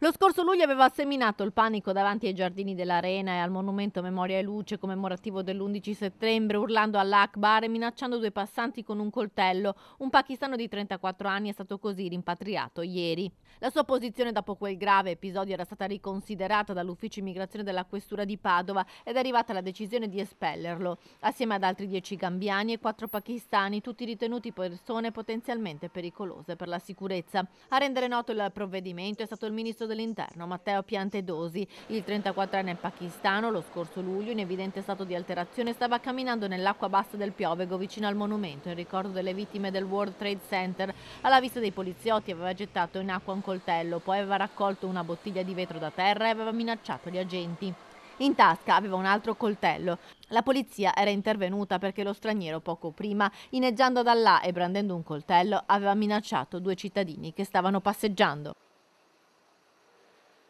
Lo scorso luglio aveva seminato il panico davanti ai giardini dell'Arena e al monumento Memoria e Luce commemorativo dell'11 settembre, urlando all'Akbar e minacciando due passanti con un coltello. Un pakistano di 34 anni è stato così rimpatriato ieri. La sua posizione dopo quel grave episodio era stata riconsiderata dall'ufficio immigrazione della Questura di Padova ed è arrivata la decisione di espellerlo, assieme ad altri 10 gambiani e 4 pakistani, tutti ritenuti persone potenzialmente pericolose per la sicurezza. A rendere noto il provvedimento è stato il ministro Ministro dell'Interno Matteo Piantedosi. Il 34enne pakistano lo scorso luglio in evidente stato di alterazione stava camminando nell'acqua bassa del Piovego vicino al monumento in ricordo delle vittime del World Trade Center. Alla vista dei poliziotti aveva gettato in acqua un coltello, poi aveva raccolto una bottiglia di vetro da terra e aveva minacciato gli agenti. In tasca aveva un altro coltello. La polizia era intervenuta perché lo straniero poco prima, ineggiando da là e brandendo un coltello, aveva minacciato due cittadini che stavano passeggiando.